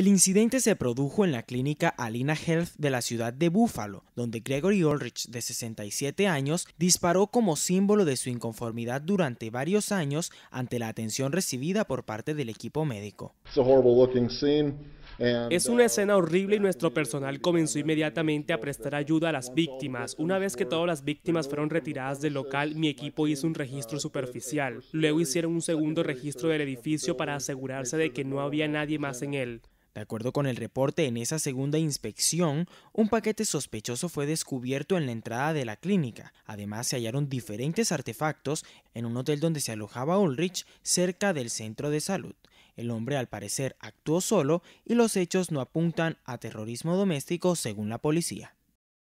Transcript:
El incidente se produjo en la clínica Alina Health de la ciudad de Buffalo, donde Gregory Ulrich, de 67 años, disparó como símbolo de su inconformidad durante varios años ante la atención recibida por parte del equipo médico. Es una uh, escena horrible y nuestro personal comenzó inmediatamente a prestar ayuda a las víctimas. Una vez que todas las víctimas fueron retiradas del local, mi equipo hizo un registro superficial. Luego hicieron un segundo registro del edificio para asegurarse de que no había nadie más en él. De acuerdo con el reporte, en esa segunda inspección, un paquete sospechoso fue descubierto en la entrada de la clínica. Además, se hallaron diferentes artefactos en un hotel donde se alojaba Ulrich cerca del centro de salud. El hombre al parecer actuó solo y los hechos no apuntan a terrorismo doméstico según la policía.